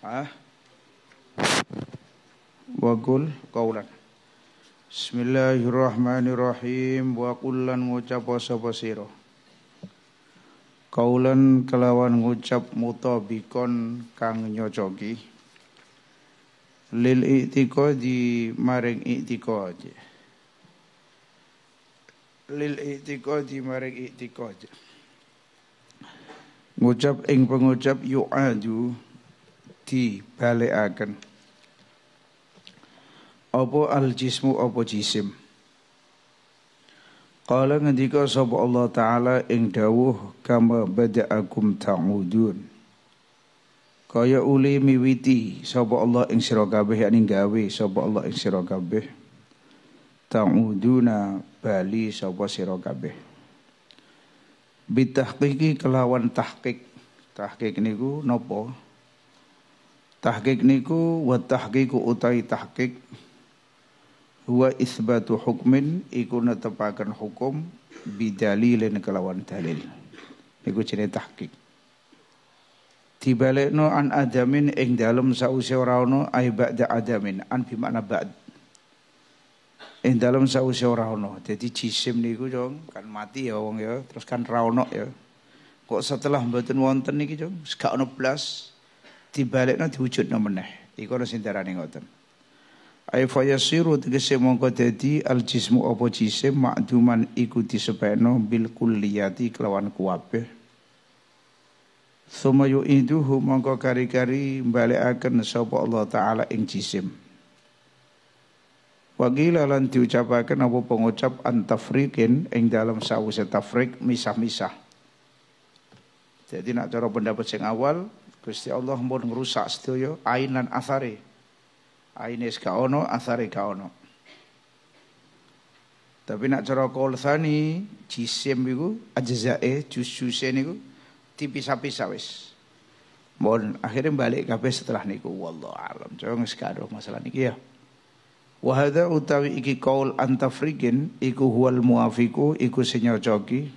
ah waqul kaulan. Bismillahirrahmanirrahim wa kullan ngucap sapa sira Kaulan kelawan ngucap mutabikon kang nyocoki lil i'tiqadi maring i'tiqad lil i'tiqadi maring i'tiqad ngucap ing pengucap yu'adu dibalekaken apa al jismu apa jisim Qala ngendika sapa Allah taala ing dawuh kama bada'akum ta'udun kaya uli miwiti sapa Allah ing sira kabeh ing gawe sapa Allah ing sira kabeh ta'uduna bali sapa sira kabeh bitahqiqi kelawan tahqiq tahqiq niku napa Tahqiq niku wa tahqiqu utai tahqiq huwa isbatu hukmin iku netepaken hukum bidalilin kelawan dalil. Niku jenenge tahqiq. no an adamin ing dalem sause ora ono ai ba'da adamin an bi makna ba'd. Ing dalem sause ora ono. Dadi jisim niku jong kan mati ya wong ya, terus kan ra ono ya. Kok setelah mboten wonten niki jong, gak ono blas dibalekno diwujudno meneh. Iku ana sing darane ngoten. Ai fayasiru tegese mongko dadi al jismu apa jisim makduman iku disepekno bil kulliyati kelawan kuwabeh. Suma yu'iduhu mongko kari-kari balekaken sapa Allah taala ing jisim. Wagila lan diucapaken apa pengucap antafrikin ing dalam sawise tafrik misah-misah. Jadi nak cara pendapat sing awal Gusti Allah pun ngerusak sedaya ain lan asare. Aine gak ono, asare gak ono. Tapi nak cara sani jisim iku ajzae jus-juse niku tipis-tipis wis. Mohon akhirnya balik kabeh setelah niku wallahu alam. Coba wis gak masalah niki ya. Wa utawi iki anta antafrikin iku huwal muafiku iku sing joki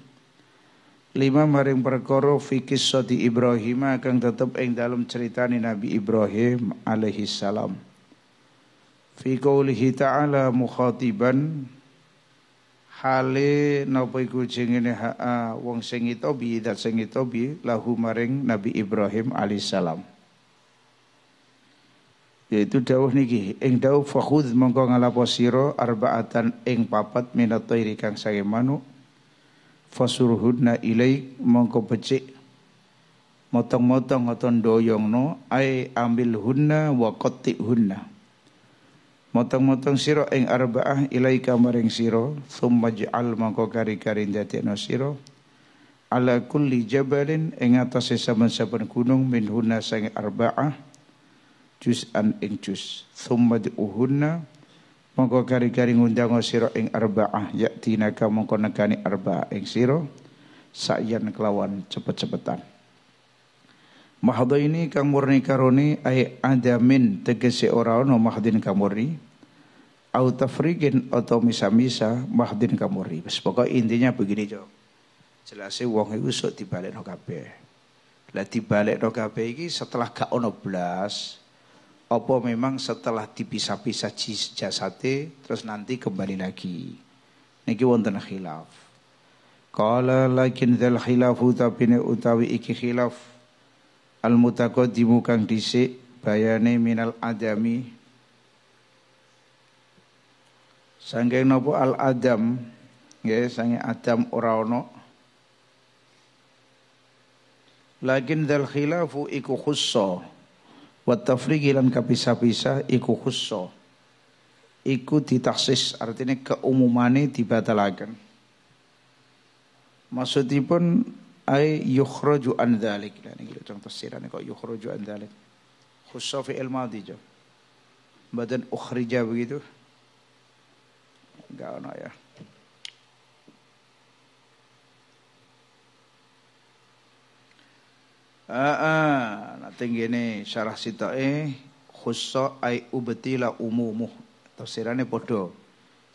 lima maring perkara fikis sodi Ibrahim kang tetep ing dalam ceritani Nabi Ibrahim alaihi salam. Fi qoulihi ta'ala mukhatiban hale napa iku jengene haa wong sing itobi dat sing itobi lahu maring Nabi Ibrahim alaihi salam. Yaitu dawuh niki ing dawuh fakhudz mongko ngalapo arbaatan ing papat minat kang sange manuk fasurhudna ilaik mongko becik motong-motong aton doyongno ai ambil hunna wa qatti hunna motong-motong siro ing arbaah ilaika maring siro summa ja'al mongko kari-kari dadekno siro ala kulli jabalin ing atase saben-saben gunung min hunna sang arbaah an ing jus summa uhunna Mongko kari-kari ngundang sira ing arba'ah yaktina ka mongko negani arba'ah ing siro sakyan kelawan cepet-cepetan. Mahdo ini kang murni karone ay adamin tegese ora mahdin kamuri murni au tafriqin atau misa-misa mahdin kamuri. murni. intinya begini, jo. Jelase wong iku sok dibalekno kabeh. Lah dibalekno kabeh ini setelah gak ono blas, opo memang setelah dipisah-pisah jasate terus nanti kembali lagi. Niki wonten khilaf. Qala lakin dzal khilafu tapi utawi iki khilaf al mutaqaddimu kang dhisik bayane minal adami Sangking nopo al adam ya sange adam ora ono lakin dzal khilafu iku khusso wa tafriqi lan kapisah-pisah iku khusso iku ditaksis artinya keumumane dibatalaken maksudipun ay yukhraju an dzalik nah, lan iki contoh sirane kok yukhraju an dzalik khusso fi al madi jo badan ukhrija begitu enggak ono ya Ah, ah tenggene syarah sitae khusso ai ubtila umumuh. Tafsirane padha.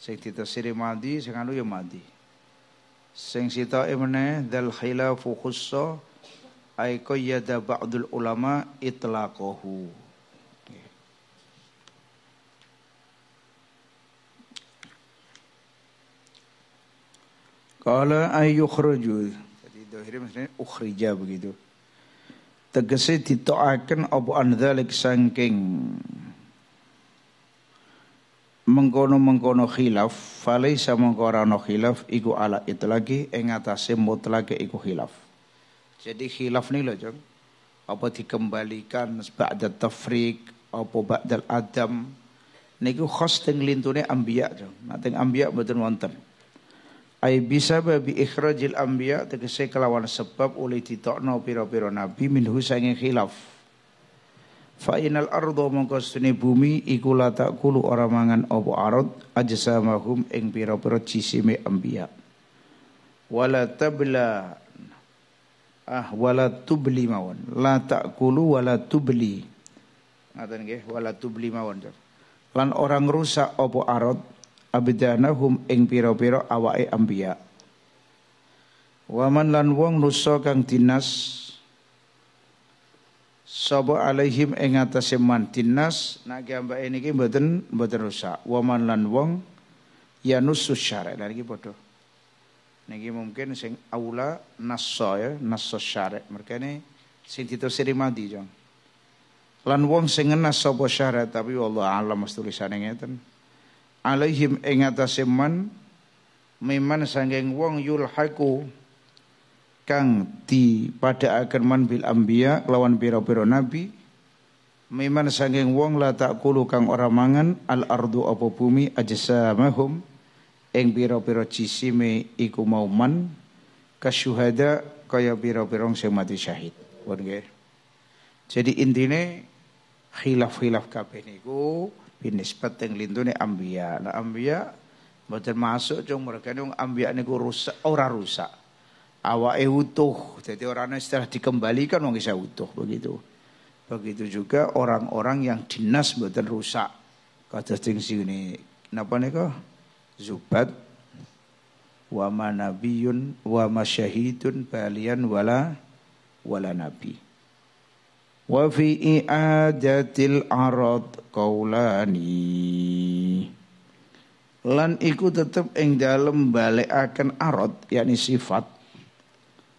Sing ditafsiri madi sing anu ya madi. Sing sitae meneh dal khilafu khussa ai qayyada ba'dul ulama itlaqahu. Qala ay yukhriju. Jadi dohirnya maksudnya ukhrija begitu tegese ditoaken apa andzalik sangking mengkono-mengkono khilaf falaisa mengko ora khilaf iku ala lagi, ing atase mutlake iku khilaf jadi khilaf nih loh jeng apa dikembalikan ba'da tafrik apa ba'da adam niku khos teng lintune anbiya jeng nah teng anbiya mboten wonten ai babi ikhrajil anbiya tegese kelawan sebab oleh ditokno pira-pira nabi minhu sange khilaf fa inal ardo mongko sune bumi iku la takulu ora mangan apa arad ajsamahum ing pira-pira jisime anbiya wala tabla ah wala tubli mawon la takulu wala tubli ngaten nggih wala tubli mawon lan orang rusak apa arad abdanahum ing pira-pira awake anbiya waman lan wong nusa kang dinas sapa alaihim ing atase man dinas nak ambake niki mboten mboten rusak waman lan wong yanusus syara' lha iki padha niki mungkin sing aula nasso ya nassa syara' merkane sing ditafsiri madi jong lan wong sing ngenas sapa syarat tapi wallah alam tulisane ngeten alaihim ing atase man miman sanging wong yulhaku kang dipadhakaken man bil ambia lawan pira-pira nabi miman sanging wong la kulu kang ora mangan al ardu apa bumi ajsamahum ing pira-pira jisime iku mau man kasyuhada kaya pira-pirang sing mati syahid jadi intine khilaf-khilaf kabeh niku binisbat yang lintune ambia. Nah ambia mboten masuk cung mereka ini ambia niku rusak ora rusak. e utuh. Jadi orangnya setelah dikembalikan wong bisa utuh begitu. Begitu juga orang-orang yang dinas mboten rusak. Kados sing sini napa nika zubat wa manabiyun wa masyahidun balian wala wala nabi wa fi i'adatil arad qaulani lan iku tetep ing dalem balekaken arad yakni sifat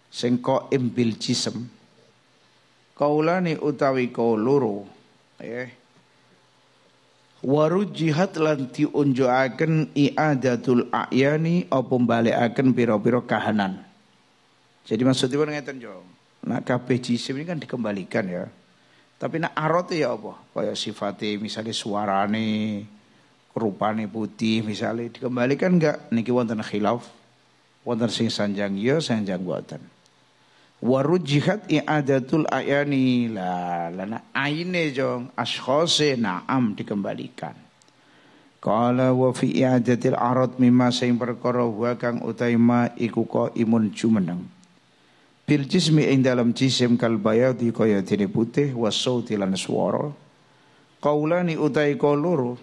sing qaim bil jism qaulani utawi kauluru eh Warujihat lan diunjukaken i'adatul a'yani apa mbalekaken pira-pira kahanan. Jadi maksudnya pun ngeten yo. Nak kabeh jisim ini kan dikembalikan ya. Tapi nak arot ya apa? Kayak sifatnya misalnya suarane, kerupane putih misalnya dikembalikan enggak? Niki wonten khilaf. Wonten sing sanjang ya, sanjang wonten. Warujihat i'adatul ayani la lana aine jong askhose na'am dikembalikan. Kala wa fi i'adatil arad mimma sing perkara wa kang utaima iku imun jumeneng fil jismi ing dalam jisim kal bayadi kaya dene putih wasauti lan swara qaulani utai koloro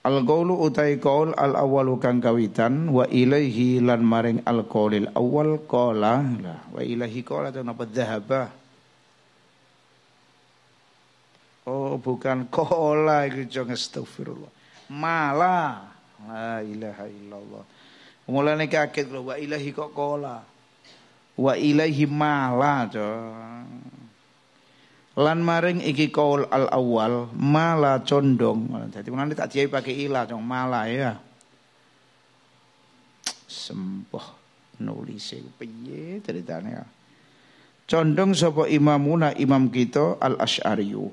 al qaulu utai qaul al awalu kang kawitan wa ilaihi lan maring al qaulil awal qala wa ilaihi qala ta napa dhahaba oh bukan qala iku jeng astagfirullah mala la ilaha illallah mulanya kaget lho wa ilahi kok kola? wa ilaihi mala lan maring iki kaul al awal mala condong jadi mulane tak diai pakai ila dong mala ya sempoh nulis e piye ceritane ya. condong sapa imamuna imam kita al asy'ariyu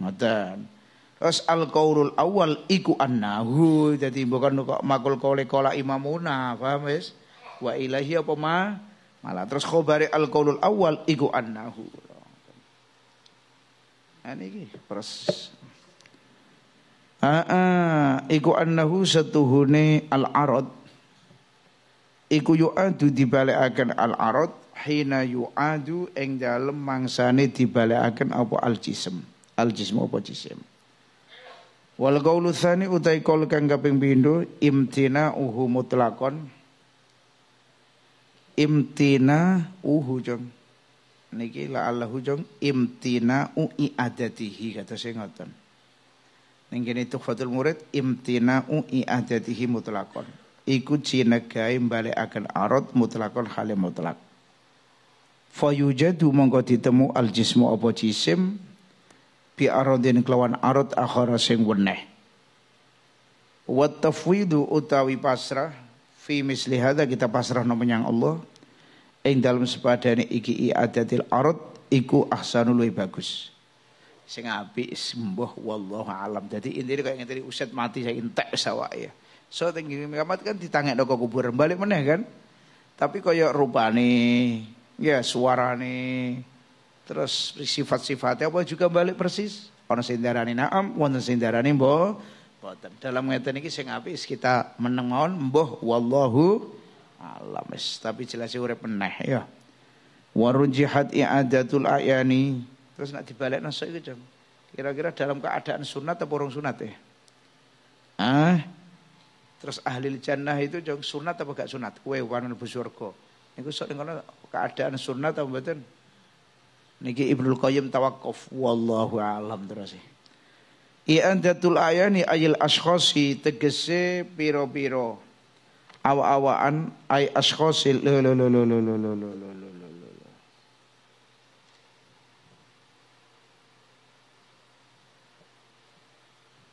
ngoten terus al qaulul awal iku annahu jadi bukan kok makul kaule kola imamuna paham wis wa ilahi apa ma Malah terus khobari al-qaulul awal iku annahu. Nah, ini terus Aa, iku annahu satuhune al-arad. Iku yu'adu dibalekaken al-arad hina yu'adu ing dalem mangsane dibalekaken apa al-jism. Al-jism apa jism. Wal qaulu tsani utai qaul kang kaping pindho imtina'uhu mutlaqan imtina uhu niki niki Allah jong imtina u iadatihi kata saya ngoten ning kene tuhfatul murid imtina u iadatihi mutlakon iku cinegai akan arad mutlakon hale mutlak fayujadu mongko ditemu al jismu apa jisim bi aradin kelawan arad akhara sing weneh wa tafwidu utawi pasrah fi misli hadza kita pasrah yang Allah ing dalam sepadane iki til arad iku ahsanul bagus sing apik sembah wallahu alam dadi intine kaya ngene uset mati saya entek sawak ya so tinggi kiamat kan ditangek ke kubur balik meneh kan tapi kaya rupane ya suarane terus sifat-sifatnya apa juga balik persis ana sing darani naam wonten sing darani mbok Boten. Dalam ngeten iki sing apik kita meneng mawon mbuh wallahu alam tapi jelas urip meneh ya. Warujihat i'adatul ayani. Terus nak dibalik nasuk iku, Kira-kira dalam keadaan sunat atau orang sunat ya? Ah. Terus ahli jannah itu jong sunat apa gak sunat? Kowe wanan bu surga. Niku sok ngono keadaan sunat atau mboten? Niki Ibnu Qayyim tawakuf wallahu alam terus. Ya. I'adatul ayani ayil ashkhasi tegese piro-piro awa-awaan ay ashkhasil lo lo lo lo lo lo lo lo lo lo lo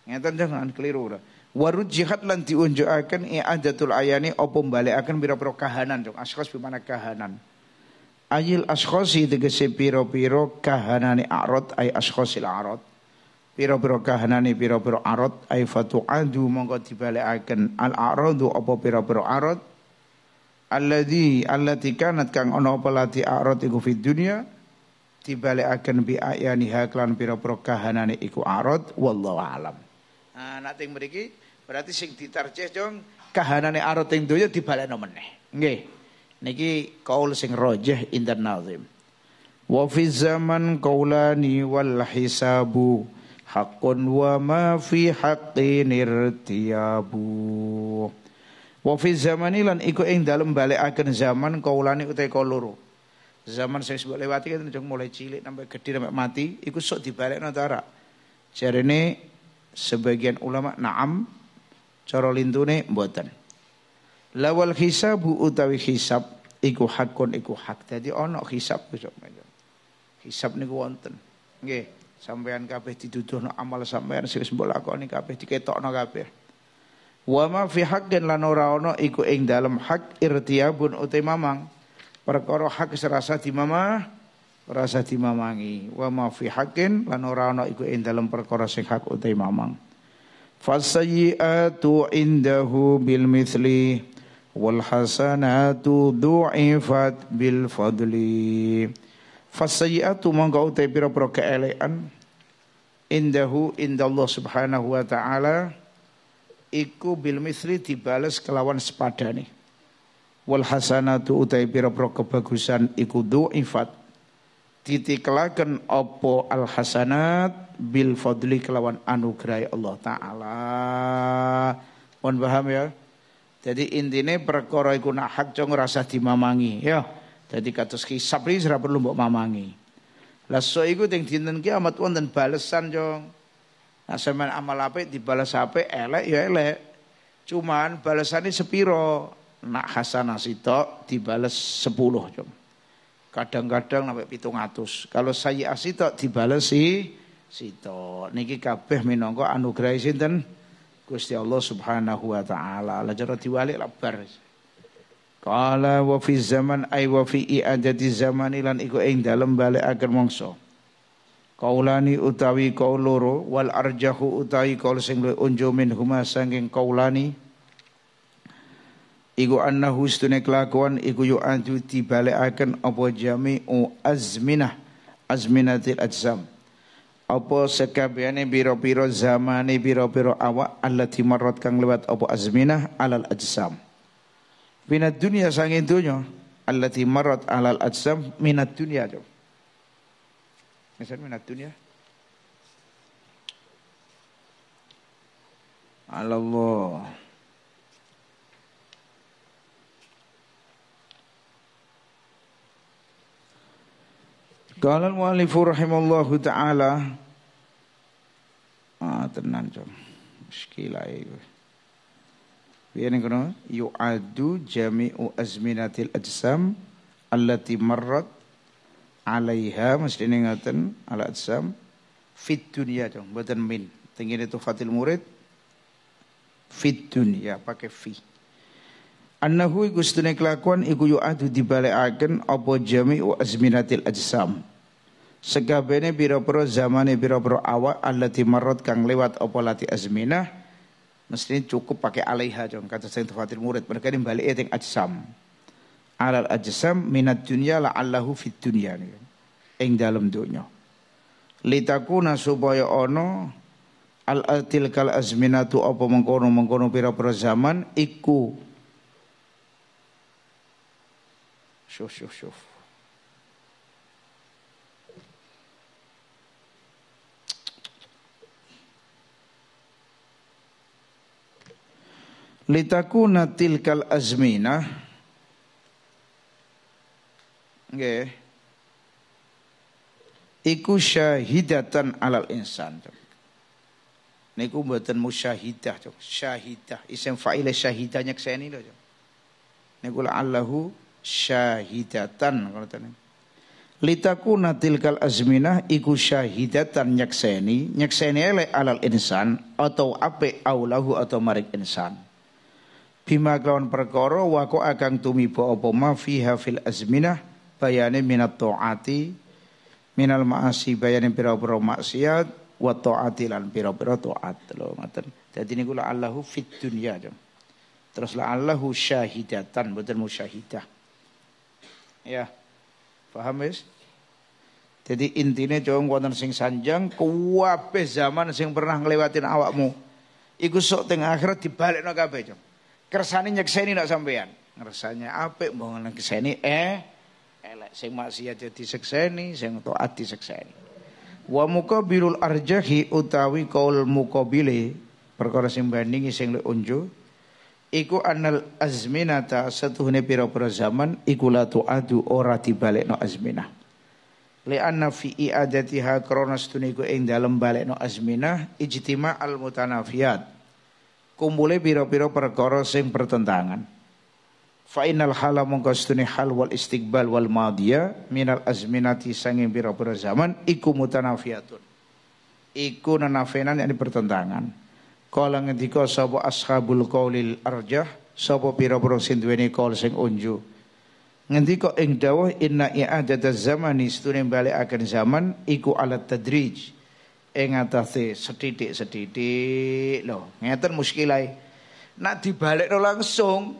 Ngeten jangan keliru ora. Warud jihad lan diunjukaken i'adatul ayani opo mbalekaken piro pira kahanan jong ashkhas bimana kahanan. Ayil ashkhasi tegese piro-piro kahanane arad ay ashkhasil arad piro pira kahanane piro-piro arot ai fatu'adu mongko dibalekaken al aradu apa piro-piro arot alladzi allati kanat kang ono apa arot iku fid dunya dibalekaken bi ayaniha klan piro pira kahanane iku arot wallahu alam nah nanti teng berarti sing ditarjih jong kahanane arad teng donya dibalekno meneh nggih niki kaul sing rajih indan nazim wa fi zaman kaulani wal hisabu حق ma fi حق ارتياب wa fi zamani lan iku ing dalem balekaken zaman kaulane utek loro zaman sing sebut lewati kan mulai cilik sampai gede sampai mati iku sok dibalekno ta ora jarene sebagian ulama naam cara lintune mboten lawal hisabu utawi hisab iku hakun iku hak dadi ana hisab besok hisab niku wonten nggih Sampean kabeh dituduhno amal sampean sing wis mbok lakoni kabeh diketokno kabeh. Wa ma fi haqqin lan ora ono iku ing dalem hak irtiyabun utai mamang. Perkara hak serasa di dimamah rasa dimamangi. Wa ma fi haqqin lan ora ono iku ing dalem perkara sing hak utai mamang. Fasayyi'atu indahu bil mithli wal hasanatu du'ifat bil fadli. Fasayiatu mongko utai pira-pira keelean indahu indallah subhanahu wa ta'ala iku bil misri dibales kelawan sepadane wal hasanatu utai pira-pira kebagusan iku du'ifat ditikelaken opo al hasanat bil fadli kelawan anugerai Allah taala mohon paham ya jadi intinya perkara iku nak hak cung rasa dimamangi ya jadi kata kisah iki siapa perlu mbok mamangi. Lasso so iku teng dinten amat uang wonten balesan yo. Nah, semen amal apik dibales apik, elek ya elek. Cuman balesane sepiro? Nak hasanah sitok dibales 10, jom. Kadang-kadang sampai pitung atus. Kalau saya asito dibales si sitok. Niki kabeh minangka anugerah sinten? Gusti Allah Subhanahu wa taala. Lah cara diwalik lebar. Qala wa fi zaman ay wa fi iadati zaman lan iku ing dalem balik akan mangsa. Kaulani utawi kaul loro wal arjahu utawi kaul sing luwih unjo min huma sanging kaulani iku annahu stune kelakuan iku yu antu dibalekaken apa jami'u azminah azminatil ajzam apa sekabehane biro-biro zamane biro-biro awak allati marrat kang lewat apa azminah alal ajzam minat dunia sangin dunia allati marat alal ajsam minat dunia jo misal minat dunia Allah Qala al-mu'allifu rahimallahu ta'ala Ah tenan jom Muskilah itu yang kedua, yu'adu jami'u azminatil ajsam allati marrat alaiha mesti ngaten ala ajsam fit dong, buatan min. Tinggi itu fatil murid fit dunya pakai fi. Annahu iku sedene kelakuan iku yu'adu dibalekaken apa jami'u azminatil ajsam. Segabene pira-pira zamane pira-pira awak allati marrat kang lewat apa lati azminah Mestinya cukup pakai alaiha kata saya Fatir Murid. Mereka ini balik ya, eting ajsam. Alal ajsam minat dunya Allahu fit dunya. Ing dalam dunya. Litakuna supaya ono al atil kal azminatu apa mengkono mengkono pira pira zaman iku. Syuf syuf syuf. litakuna tilkal Azmina, nggih iku syahidatan alal insan niku mboten musyahidah syahidah isim fa'ile syahidahnya kesini lho niku Allahu syahidatan kalau tadi litakuna tilkal azminah iku syahidatan nyakseni nyakseni ele alal insan atau ape aulahu atau marik insan bima kawan perkara wako agang tumiba apa ma fiha fil azminah bayane minat taati minal maasi bayane pira-pira maksiat wa taati lan pira-pira taat lho ngoten dadi niku la Allahu fid dunya terus la Allahu syahidatan mboten musyahidah ya paham wis jadi intinya jong wonten sing sanjang kuwabe zaman sing pernah nglewatin awakmu iku sok teng akhirat dibalekno kabeh jong Kersane nyekseni nak sampean. Ngersane apik mbok nyekseni eh elek sing maksiat dadi ya sekseni, sing taat disekseni. Wa birul arjahi utawi kaul muqabile perkara sing bandingi sing le unjuk Iku anal azminata ta pira-pira zaman iku la tuadu ora no azminah. Li anna fi iadatiha krona setune iku ing dalem no azminah ijtima al mutanafiyat kumpule piro-piro perkara sing bertentangan. Fa innal hala mungkastuni hal wal istiqbal wal madiya minal azminati sanging piro pira zaman iku mutanafiatun. Iku nenafenan yang bertentangan. Kala ngendika sapa ashabul qaulil arjah sapa piro-piro sing duweni qaul sing unju. Ngendika ing dawuh inna i'adadaz zamani setune bali akan zaman iku alat tadrij ing atase sedidik-sedidik lho ngeten muskilai e. nak dibalekno langsung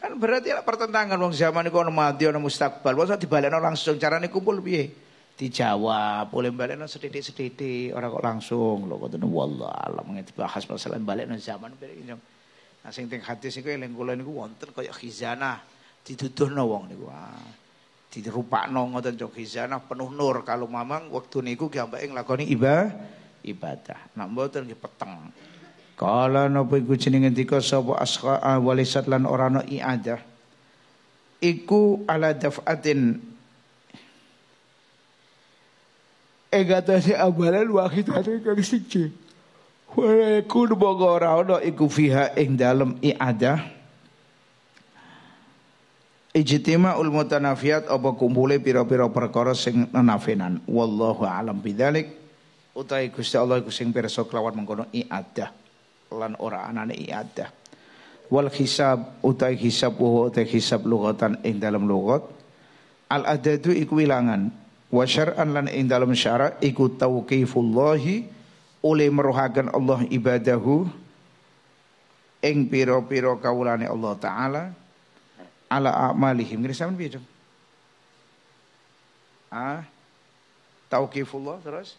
kan berarti ada pertentangan wong zaman iku ono mati ono mustakbal masa dibalekno langsung carane kumpul piye dijawab oleh balekno sedidik-sedidik orang kok langsung lho ngoten wallah alam mengerti bahas masalah balekno zaman piye nah sing hati hadis iku eling kula gue wonten kaya khizanah diduduhno wong niku ah dirupakno ngoten Jogizanah penuh nur kalau mamang waktu niku gambake nglakoni iba ibadah nak mboten nggih ya peteng kala napa iku jenenge ngendika sapa asqa ah, walisat lan ora ana iadah iku ala daf'atin egatasi amalan wahidane kang siji Wala yakun mongko ora iku fiha ing dalem iadah Ijtima Ijtima'ul mutanafiyat apa kumpule pira-pira perkara sing nafinan. Wallahu alam bidzalik. Utai Gusti Allah iku sing pirsa kelawan mengkono iadah lan ora anane iadah. Wal hisab utai hisab wa utai hisab lugatan ing dalam lugat. Al adadu iku wilangan. Wa syar'an lan ing dalam syarat iku tauqifullahi oleh meruhakan Allah ibadahu ing pira-pira kawulane Allah taala ala a'malihim. Ngeri sampean piye, Cung? Ah. Tauqifullah terus.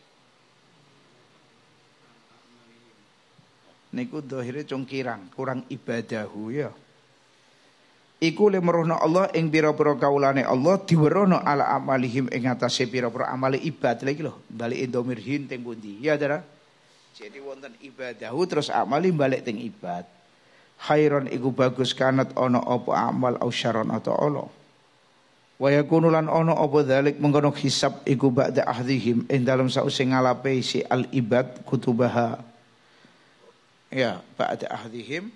Niku dohire cung kirang, kurang ibadahu ya. Iku le merohno Allah ing pira-pira kaulane Allah diwerohno ala amalihim ing atase pira-pira amale ibad lagi lho, balik endomir hin pundi. Ya, Dara. Jadi wonten ibadahu terus amali balik teng ibad khairon iku bagus kanat ono opo amal au syaron atau Allah. Wa yakunu lan ono apa dalik mengkono hisab iku ba'da ahdihim ing dalam sause ngalape si al ibad kutubaha. Ya, ba'da ahdihim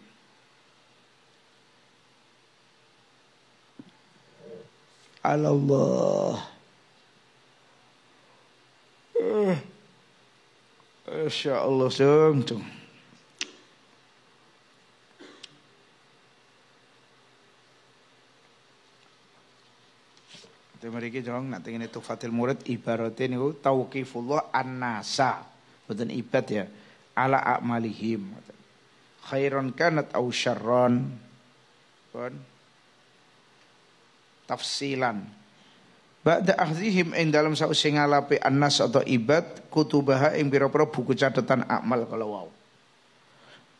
Allah. Insya eh. Allah, sung, Itu mriki jong nanti itu fatil murid ibarate niku tauqifullah annasa. Mboten ibad ya. Ala a'malihim. Khairon kanat au syarron. Pun. Tafsilan. Ba'da akhzihim ing dalam sausi ngalapi annas atau ibad kutubaha ing pira-pira buku catatan amal kalau wau.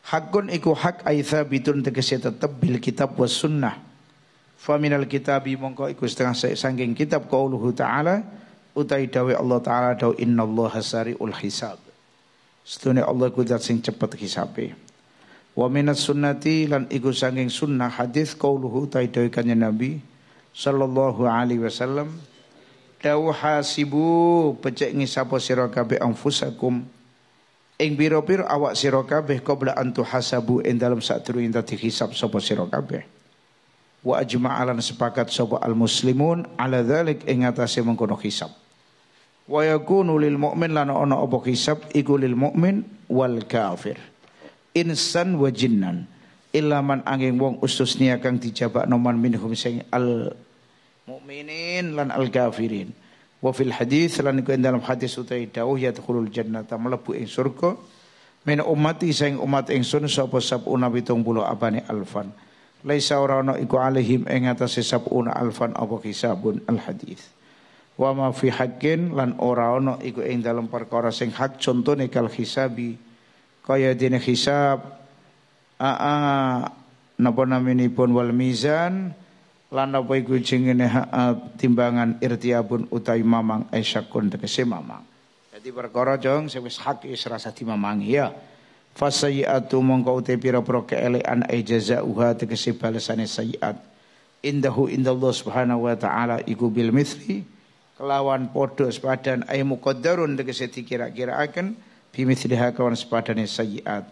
Hakun iku hak aitha bitun tegese tetap bil kitab was sunnah faminal kitabi mongko iku setengah se-sangking kitab qauluhu ta'ala utai dawe Allah taala daw Hasari Ul hisab Sedunia Allah Kudat sing cepat hisabe wa minat sunnati lan iku sangking sunnah hadis qauluhu utai dawe Nabi sallallahu alaihi wasallam Dawu hasibu becek ngisapo sira kabeh anfusakum ing biro-biro awak sira kabeh antu hasabu ing dalem sadurunge indati hisab sapa sira wa ajma'alan sepakat sapa al muslimun ala dzalik ing atase mengkono hisab wa yakunu lil mu'min lan ana apa hisab iku lil mu'min wal kafir insan wa jinnan ilaman angin wong usus niakang dijabak noman minhum sing al mu'minin lan al kafirin wa fil hadis lan iku dalam hadis utai dawuh yadkhulul jannata mlebu ing surga min ummati sing umat ingsun sapa sabuna 70 abane alfan laisa ora ana iku alaihim ing atase sabuna alfan apa kisabun al hadis wa ma fi haqqin lan ora ana iku ing dalam perkara sing hak contone kal hisabi kaya dene hisab aa napa naminipun wal mizan lan apa iku jengene timbangan irtiabun utai mamang aisyakun eh, tegese mamang jadi perkara jong sing wis hak wis rasa dimamangi ya fasayiatu mongko te pira-pira keelekan ai jazauha tegese balesane sayiat indahu indallah subhanahu wa taala iku bil mithli kelawan padha sepadan ai muqaddarun tegese dikira-kiraaken bimithliha kawan sepadane sayiat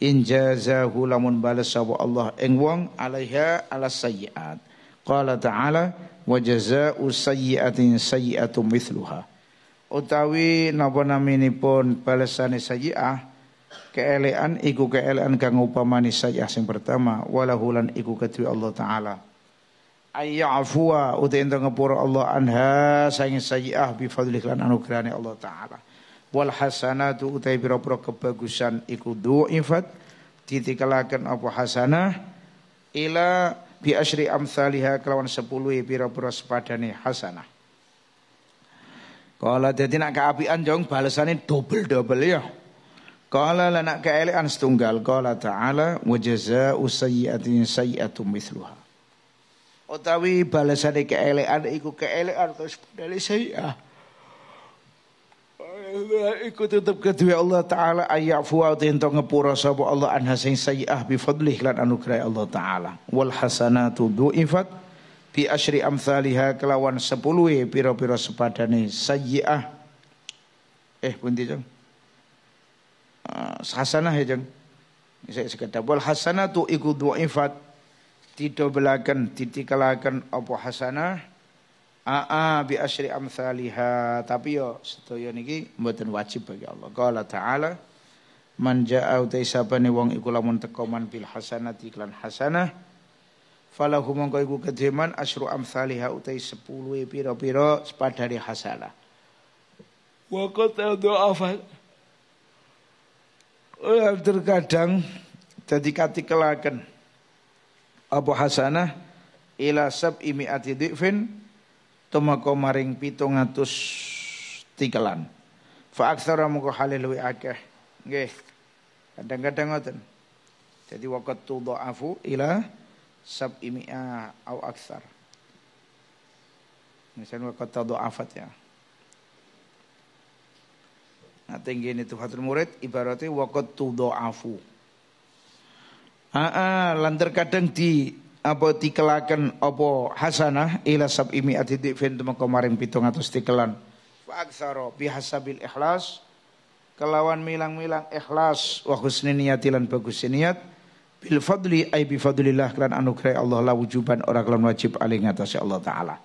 in jazahu lamun balas sapa Allah ing wong alaiha ala sayiat qala ta'ala wa jazaa'u sayyi'atin sayyi'atun mithluha utawi napa naminipun balesane sayyi'ah keelean iku keelean kang upamani saja sing pertama walahulan iku kedua Allah taala ayyafua uti ento ngepura Allah anha sayang sayyi'ah bi fadli lan Allah taala wal hasanatu utai pira-pira kebagusan iku du'ifat titikalaken apa hasanah ila bi asri amsalihah kelawan 10 pira-pira sepadane hasanah kalau jadi nak keapian jong balasannya double double ya. Qala lana keelean setunggal kala ta'ala wa jazaa'u sayyi'atin sayyi'atun mithluha. Utawi balasane keelean iku keelean terus dari sayyi'ah. Iku tetap kedua Allah Ta'ala ayafu wa tinto ngepura sapa Allah anha sing sayyi'ah bi fadlih lan Allah Ta'ala. Wal hasanatu du'ifat bi asri amthaliha kelawan 10 pira-pira sepadane sayyi'ah. Eh pundi jeng hasanah ya jeng. Saya sekata hasana hasanah tu dua du'ifat. Tidak belakan, titikalakan apa hasanah. A'a bi asri amthaliha. Tapi yo sedaya niki mboten wajib bagi Allah. Qala ta'ala man ja'a utai wong iku lamun teko man bil hasanati iklan hasanah falahu mongko iku kedheman asru amsalih utai 10 pira-pira sepadare hasanah wa qad uh, eh, terkadang jadi kelakan apa hasanah ila sab imiati dikfin tumako maring pitung atus tikelan fa aksara mungko halil akeh nggih kadang-kadang ngoten jadi doa fu ila sab imi'a au aksar misalnya doa fat ya Nah tinggi ini tuhfatul murid ibaratnya wakot tudo'afu. Ah, lan terkadang di apa tikelakan apa hasanah ila sab imi atidik fin kemarin pitung atas tikelan. Fa'aksaro bihasabil ikhlas. Kelawan milang-milang ikhlas wa husni niyati lan bagus niat. Bil fadli ay bi fadlillah kelan anugerah Allah la wujuban ora kelan wajib alih ngatasi Allah Ta'ala.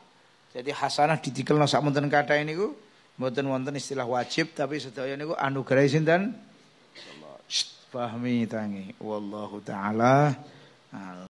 Jadi hasanah ditikelno sakmunten kata ini ku Mboten wonten istilah wajib tapi sedaya niku anugerah sinten? Pahami tangi. Wallahu taala